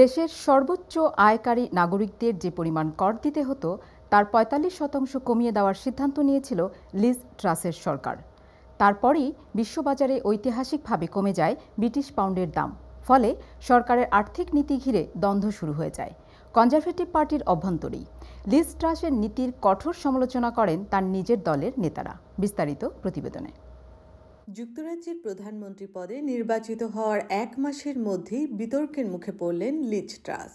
দেশের সর্বোচ্চ আয়কারী নাগরিকদের যে পরিমাণ কর দিতে হতো তার পঁয়তাল্লিশ শতাংশ কমিয়ে দেওয়ার সিদ্ধান্ত নিয়েছিল লিজ ট্রাসের সরকার তারপরই বিশ্ববাজারে ঐতিহাসিকভাবে কমে যায় ব্রিটিশ পাউন্ডের দাম ফলে সরকারের আর্থিক নীতি ঘিরে দ্বন্দ্ব শুরু হয়ে যায় কনজারভেটিভ পার্টির অভ্যন্তরেই লিজ ট্রাসের নীতির কঠোর সমালোচনা করেন তার নিজের দলের নেতারা বিস্তারিত প্রতিবেদনে যুক্তরাজ্যের প্রধানমন্ত্রী পদে নির্বাচিত হওয়ার এক মাসের মধ্যেই বিতর্কের মুখে পড়লেন লিজ ট্রাস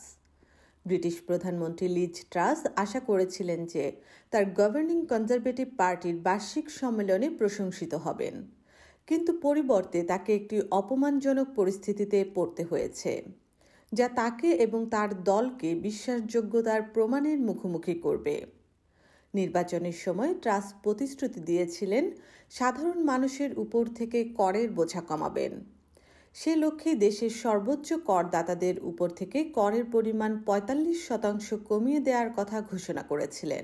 ব্রিটিশ প্রধানমন্ত্রী লিজ ট্রাস আশা করেছিলেন যে তার গভর্নিং কনজারভেটিভ পার্টির বার্ষিক সম্মেলনে প্রশংসিত হবেন কিন্তু পরিবর্তে তাকে একটি অপমানজনক পরিস্থিতিতে পড়তে হয়েছে যা তাকে এবং তার দলকে বিশ্বাসযোগ্যতার প্রমাণের মুখোমুখি করবে নির্বাচনের সময় ট্রাস্ট প্রতিশ্রুতি দিয়েছিলেন সাধারণ মানুষের উপর থেকে করের বোঝা কমাবেন সে লক্ষ্যে দেশের সর্বোচ্চ করদাতাদের উপর থেকে করের পরিমাণ ৪৫ শতাংশ কমিয়ে দেওয়ার কথা ঘোষণা করেছিলেন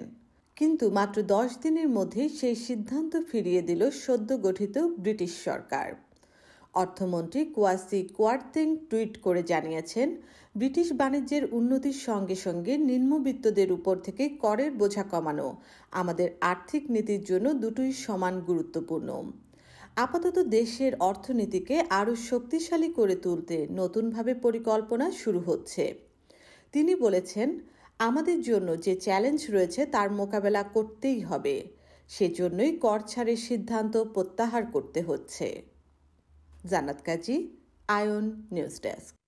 কিন্তু মাত্র দশ দিনের মধ্যে সেই সিদ্ধান্ত ফিরিয়ে দিল সদ্য গঠিত ব্রিটিশ সরকার অর্থমন্ত্রী কোয়াসি কোয়ার্তেং টুইট করে জানিয়েছেন ব্রিটিশ বাণিজ্যের উন্নতির সঙ্গে সঙ্গে নিম্নবিত্তদের উপর থেকে করের বোঝা কমানো আমাদের আর্থিক নীতির জন্য দুটোই সমান গুরুত্বপূর্ণ আপাতত দেশের অর্থনীতিকে আরও শক্তিশালী করে তুলতে নতুনভাবে পরিকল্পনা শুরু হচ্ছে তিনি বলেছেন আমাদের জন্য যে চ্যালেঞ্জ রয়েছে তার মোকাবেলা করতেই হবে সেজন্যই কর ছাড়ের সিদ্ধান্ত প্রত্যাহার করতে হচ্ছে जानतकाची आयोन न्यूज डेस्क